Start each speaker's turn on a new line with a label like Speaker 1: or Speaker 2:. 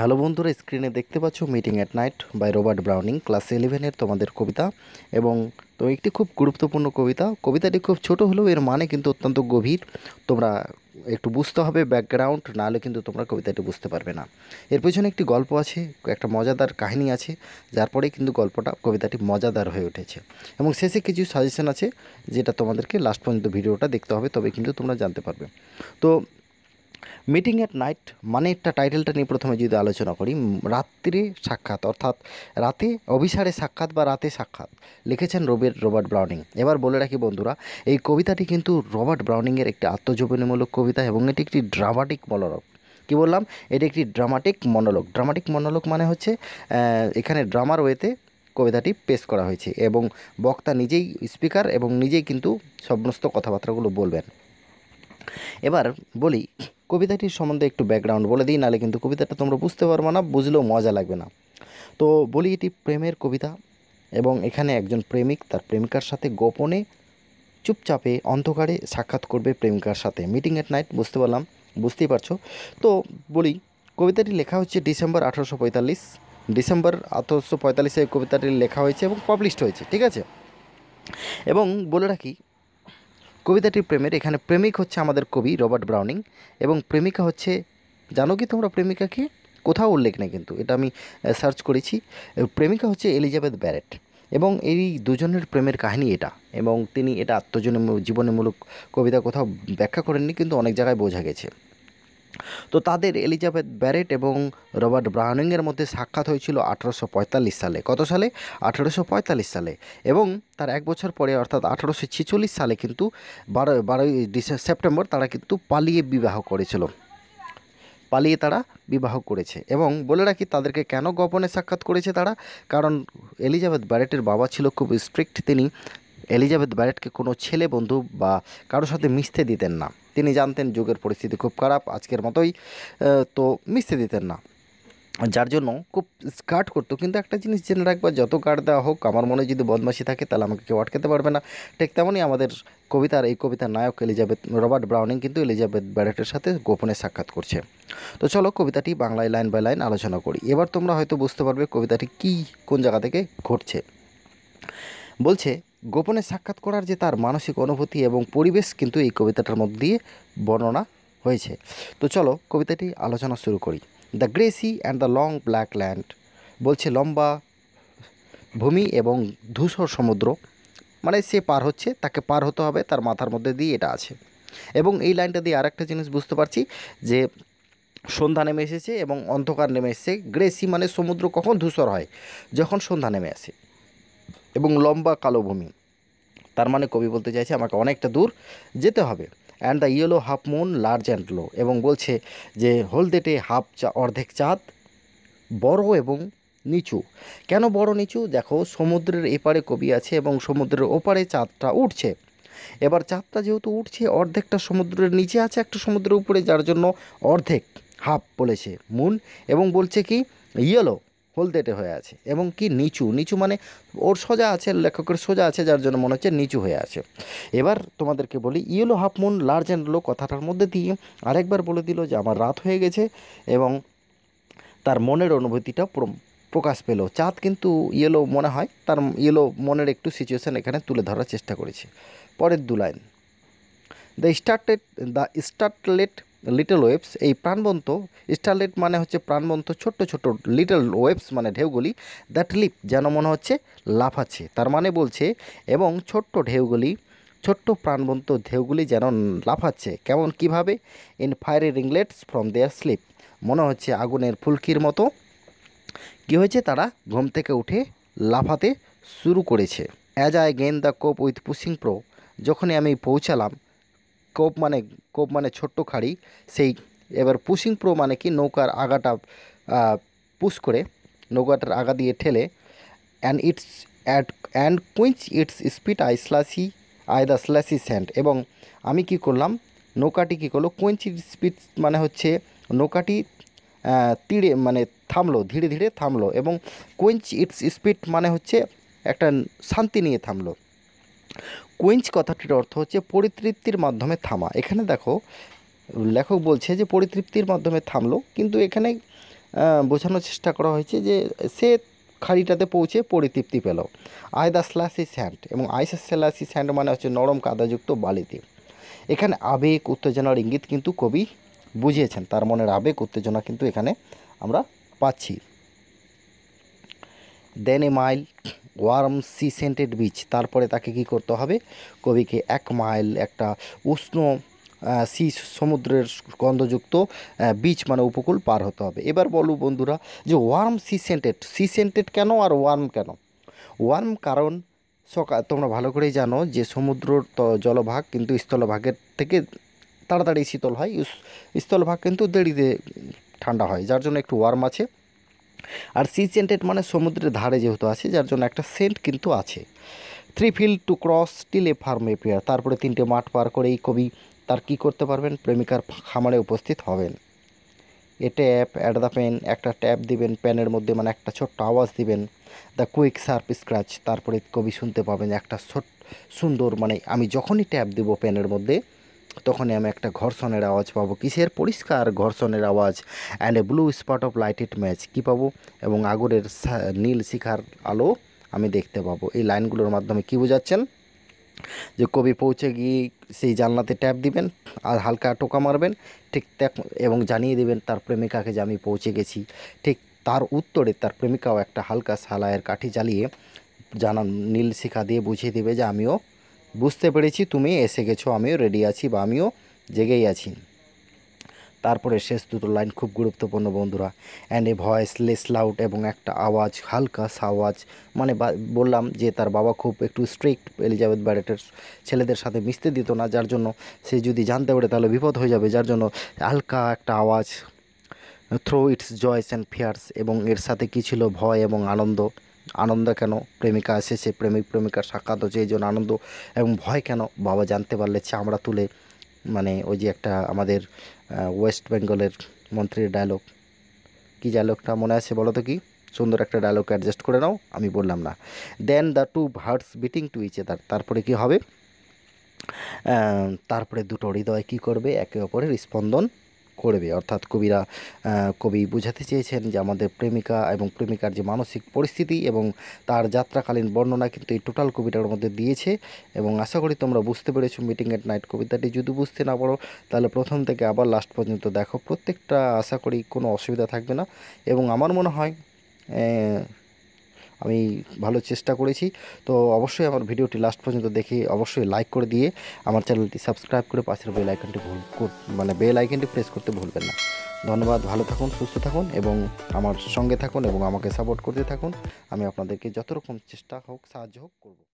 Speaker 1: hello বন্ধুরা স্ক্রিনে দেখতে পাচ্ছ meeting at night by Robert Browning class ইলেভেনের তোমাদের কবিতা এবং তো একটি খুব গুরুত্বপূর্ণ কবিতা কবিতাটি খুব ছোট হলেও এর মানে কিন্তু অত্যন্ত গভীর তোমরা একটু বুঝতে হবে ব্যাকগ্রাউন্ড নাহলে কিন্তু তোমরা কবিতাটি বুঝতে পারবে না এর পেছনে একটি গল্প আছে একটা মজাদার কাহিনী আছে যার পরে কিন্তু গল্পটা কবিতাটি মজাদার হয়ে উঠেছে এবং শেষে কিছু সাজেশন আছে যেটা তোমাদেরকে লাস্ট পর্যন্ত ভিডিওটা দেখতে হবে তবে কিন্তু তোমরা জানতে পারবে তো মিটিং এট নাইট মানে একটা টাইটেলটা নিয়ে প্রথমে যদি আলোচনা করি রাত্রে সাক্ষাৎ অর্থাৎ রাতে অভিসারে সাক্ষাৎ বা রাতে সাক্ষাৎ লিখেছেন রবের রবার্ট ব্রাউনিং এবার বলে রাখি বন্ধুরা এই কবিতাটি কিন্তু রবার্ট ব্রাউনিংয়ের একটি আত্মজীবনীমূলক কবিতা এবং এটি একটি ড্রামাটিক মনোরব কি বললাম এটি একটি ড্রামাটিক মনোলগ ড্রামাটিক মনোলগ মানে হচ্ছে এখানে ড্রামার ওয়েতে কবিতাটি পেশ করা হয়েছে এবং বক্তা নিজেই স্পিকার এবং নিজেই কিন্তু সমস্ত কথাবার্তাগুলো বলবেন এবার বলি কবিতাটির সম্বন্ধে একটু ব্যাকগ্রাউন্ড বলে দিই নাহলে কিন্তু কবিতাটা তোমরা বুঝতে পারবো না বুঝলেও মজা লাগবে না তো বলি এটি প্রেমের কবিতা এবং এখানে একজন প্রেমিক তার প্রেমিকার সাথে গোপনে চুপচাপে অন্ধকারে সাক্ষাৎ করবে প্রেমিকার সাথে মিটিং এট নাইট বুঝতে পারলাম বুঝতেই পারছো তো বলি কবিতাটি লেখা হচ্ছে ডিসেম্বর আঠারোশো পঁয়তাল্লিশ ডিসেম্বর আঠারোশো পঁয়তাল্লিশে কবিতাটি লেখা হয়েছে এবং পাবলিশড হয়েছে ঠিক আছে এবং বলে রাখি কবিতাটি প্রেমের এখানে প্রেমিক হচ্ছে আমাদের কবি রবার্ট ব্রাউনিং এবং প্রেমিকা হচ্ছে জানো কি তোমরা প্রেমিকাকে কোথাও উল্লেখ নেই কিন্তু এটা আমি সার্চ করেছি প্রেমিকা হচ্ছে এলিজাবেথ ব্যারেট এবং এই দুজনের প্রেমের কাহিনী এটা এবং তিনি এটা আত্মজনীয় জীবনীমূলক কবিতা কোথাও ব্যাখ্যা করেননি কিন্তু অনেক জায়গায় বোঝা গেছে তো তাদের এলিজাবেথ ব্যারেট এবং রবার্ট ব্রাউনিংয়ের মধ্যে সাক্ষাৎ হয়েছিল আঠারোশো সালে কত সালে আঠারোশো সালে এবং তার এক বছর পরে অর্থাৎ আঠারোশো সালে কিন্তু বারো বারোই সেপ্টেম্বর তারা কিন্তু পালিয়ে বিবাহ করেছিল পালিয়ে তারা বিবাহ করেছে এবং বলে রাখি তাদেরকে কেন গোপনে সাক্ষাৎ করেছে তারা কারণ এলিজাবেথ ব্যারেটের বাবা ছিল খুব স্ট্রিক্ট তিনি এলিজাবেথ ব্যারেটকে কোনো ছেলে বন্ধু বা কারোর সাথে মিশতে দিতেন না তিনি জানতেন যুগের পরিস্থিতি খুব খারাপ আজকের মতোই তো মিশতে দিতেন না যার জন্য খুব কাট করতো কিন্তু একটা জিনিস জেনে রাখবা যত কার্ড দেওয়া হোক আমার মনে যদি বদমাসি থাকে তাহলে আমাকে কেউ আটকাতে পারবে না ঠিক তেমনই আমাদের কবিতার এই কবিতার নায়ক এলিজাবেথ রবার্ট ব্রাউনিং কিন্তু এলিজাবেথ ব্যারেটের সাথে গোপনে সাক্ষাৎ করছে তো চলো কবিতাটি বাংলায় লাইন বাই লাইন আলোচনা করি এবার তোমরা হয়তো বুঝতে পারবে কবিতাটি কি কোন জায়গা থেকে ঘটছে বলছে গোপনে সাক্ষাৎ করার যে তার মানসিক অনুভূতি এবং পরিবেশ কিন্তু এই কবিতাটার মধ্যে দিয়ে বর্ণনা হয়েছে তো চলো কবিতাটি আলোচনা শুরু করি the grey sea and the long black land বলছে লম্বা ভূমি এবং ধূসর সমুদ্র মানে সে পার হচ্ছে তাকে পার হতে হবে তার মাথার মধ্যে দিয়ে এটা আছে এবং এই লাইনটা দিয়ে আরেকটা জিনিস বুঝতে পারছি যে সন্ধ্যা নেমে এসেছে এবং অন্ধকার নেমে এসেছে গ্রেসি মানে সমুদ্র কখন ধূসর হয় যখন সন্ধ্যা নেমে আসে এবং লম্বা কালো ভূমি তার মানে কবি বলতে চাইছে আমাকে অনেকটা দূর যেতে হবে and the yellow half moon large and low এবং বলছে যে হলদেটে হাফ চা অর্ধেক চাঁদ বড় এবং নিচু কেন বড় নিচু দেখো সমুদ্রের এপারে কবি আছে এবং সমুদ্রের ওপারে চাঁদটা উঠছে এবার চাঁদটা যেহেতু উঠছে অর্ধেকটা সমুদ্রের নিচে আছে একটা সমুদ্রের উপরে যার জন্য অর্ধেক হাফ বলেছে মুন এবং বলছে কি ইয়েলো হলদেটে হয়ে আছে এবং কি নিচু নিচু মানে ওর সোজা আছে লেখকের সোজা আছে যার জন্য মনে হচ্ছে নিচু হয়ে আছে এবার তোমাদেরকে বলি yellow half moon large and low কথাটার মধ্যে দিয়ে আরেকবার বলে দিল যে আমার রাত হয়ে গেছে এবং তার মনের অনুভূতিটা প্রকাশ পেল চাঁদ কিন্তু ইয়েলো মনে হয় তার ইয়েলো মনের একটু সিচুয়েশান এখানে তুলে ধরার চেষ্টা করেছে পরের দু line the started the startled little waves এই প্রাণবন্ত স্টারলেট মানে হচ্ছে প্রাণবন্ত ছোট্ট ছোট লিটল ওয়েবস মানে ঢেউগুলি দ্যাট লিপ যেন মনে হচ্ছে লাফাচ্ছে তার মানে বলছে এবং ছোট্ট ঢেউগুলি ছোট্ট প্রাণবন্ত ঢেউগুলি যেন লাফাচ্ছে কেমন কিভাবে in fiery ringlets from their sleep মনে হচ্ছে আগুনের ফুলকির মতো কি হয়েছে তারা ঘুম থেকে উঠে লাফাতে শুরু করেছে as I gain the cove with pushing prow যখনই আমি পৌঁছালাম কোপ মানে কোপ মানে ছোট্ট খাড়ি সেই এবার পুশিং প্রো মানে কি নৌকার আগাটা পুশ করে নৌকাটার আগা দিয়ে ঠেলে and its add and quench its speed I slushy I the slushy sand এবং আমি কি করলাম নৌকাটি কী করলো কুইঞ্চ স্পিড মানে হচ্ছে নৌকাটি তিড়ে মানে থামলো ধীরে ধীরে থামলো এবং কুইঞ্চ ইটস স্পিড মানে হচ্ছে একটা শান্তি নিয়ে থামলো কুইঞ্চ কথাটির অর্থ হচ্ছে পরিতৃপ্তির মাধ্যমে থামা এখানে দেখো লেখক বলছে যে পরিতৃপ্তির মাধ্যমে থামলো কিন্তু এখানে বোঝানোর চেষ্টা করা হয়েছে যে সে খাড়িটাতে পৌঁছে পরিতৃপ্তি পেল দা স্ল্যাসি স্যান্ড এবং আইসা স্ল্যাসি স্যান্ড মানে হচ্ছে নরম কাদাযুক্ত বালিতে এখানে আবেগ উত্তেজনার ইঙ্গিত কিন্তু কবি বুঝিয়েছেন তার মনের আবেগ উত্তেজনা কিন্তু এখানে আমরা পাচ্ছি then a mile warm sea scented beach তারপরে তাকে কি করতে হবে কবিকে এক মাইল একটা উষ্ণ সি সমুদ্রের গন্ধযুক্ত বিচ মানে উপকূল পার হতে হবে এবার বলো বন্ধুরা যে warm sea scented sea scented কেন আর ওয়ার্ম কেন ওয়ার্ম কারণ সকাল তোমরা ভালো করেই জানো যে সমুদ্রর জলভাগ কিন্তু স্থলভাগের থেকে তাড়াতাড়ি শীতল হয় স্থলভাগ কিন্তু দেরিতে ঠান্ডা হয় যার জন্য একটু ওয়ার্ম আছে আর সি সেন্টেড মানে সমুদ্রের ধারে যেহেতু আছে যার জন্য একটা সেন্ট কিন্তু আছে three field to cross still a farm appear তারপরে তিনটে মাঠ পার করে এই কবি তার কি করতে পারবেন প্রেমিকার খামারে উপস্থিত হবেন a tap at the pane একটা ট্যাপ দিবেন প্যানের মধ্যে মানে একটা ছোট্ট আওয়াজ দিবেন দ্য কুইক সার্প স্ক্র্যাচ তারপরে কবি শুনতে পাবেন একটা ছোট সুন্দর মানে আমি যখনই ট্যাপ দেবো প্যানের মধ্যে তখনই আমি একটা ঘর্ষণের আওয়াজ পাবো কিসের পরিষ্কার ঘর্ষণের আওয়াজ and a blue spot of lighted match কী পাবো এবং আগরের নীল শিখার আলো আমি দেখতে পাবো এই লাইনগুলোর মাধ্যমে কী বোঝাচ্ছেন যে কবি পৌঁছে গিয়ে সেই জানলাতে ট্যাপ দিবেন আর হালকা টোকা মারবেন ঠিক ত্যাক এবং জানিয়ে দেবেন তার প্রেমিকাকে যে আমি পৌঁছে গেছি ঠিক তার উত্তরে তার প্রেমিকাও একটা হালকা সালায়ের কাঠি জ্বালিয়ে জানান নীল শিখা দিয়ে বুঝিয়ে দেবে যে আমিও বুঝতে পেরেছি তুমি এসে গেছো আমিও রেডি আছি বা আমিও জেগেই আছি তারপরে শেষ দুটো লাইন খুব গুরুত্বপূর্ণ বন্ধুরা and a voice less loud এবং একটা আওয়াজ হালকা সাওয়াজ মানে বললাম যে তার বাবা খুব একটু স্ট্রিক্ট এলিজাবেথ ব্যারেটের ছেলেদের সাথে মিশতে দিত না যার জন্য সে যদি জানতে পারে তাহলে বিপদ হয়ে যাবে যার জন্য হালকা একটা আওয়াজ through its joys and fears এবং এর সাথে কী ছিল ভয় এবং আনন্দ আনন্দ কেন প্রেমিকা এসেছে প্রেমিক প্রেমিকার সাক্ষাৎ হচ্ছে এই জন্য আনন্দ এবং ভয় কেন বাবা জানতে পারলে চামড়া তুলে মানে ওই যে একটা আমাদের ওয়েস্ট বেঙ্গলের মন্ত্রীর ডায়লগ কী ডায়লগটা মনে আছে বলো তো কি সুন্দর একটা ডায়লগ অ্যাডজাস্ট করে নাও আমি বললাম না then the two hearts beating to each other তারপরে কি হবে তারপরে দুটো হৃদয় কী করবে একে অপরের স্পন্দন করবে অর্থাৎ কবিরা কবি বুঝাতে চেয়েছেন যে আমাদের প্রেমিকা এবং প্রেমিকার যে মানসিক পরিস্থিতি এবং তার যাত্রাকালীন বর্ণনা কিন্তু এই টোটাল কবিতার মধ্যে দিয়েছে এবং আশা করি তোমরা বুঝতে পেরেছো মিটিং এট নাইট কবিতাটি যদি বুঝতে না পারো তাহলে প্রথম থেকে আবার লাস্ট পর্যন্ত দেখো প্রত্যেকটা আশা করি কোনো অসুবিধা থাকবে না এবং আমার মনে হয় আমি ভালো চেষ্টা করেছি তো অবশ্যই আমার ভিডিওটি লাস্ট পর্যন্ত দেখে অবশ্যই লাইক করে দিয়ে আমার চ্যানেলটি সাবস্ক্রাইব করে পাশের বেল আইকনটি ভুল মানে বেল আইকনটি প্রেস করতে ভুলবেন না ধন্যবাদ ভালো থাকুন সুস্থ থাকুন এবং আমার সঙ্গে থাকুন এবং আমাকে সাপোর্ট করতে থাকুন আমি আপনাদেরকে যত রকম চেষ্টা হোক সাহায্য হোক করব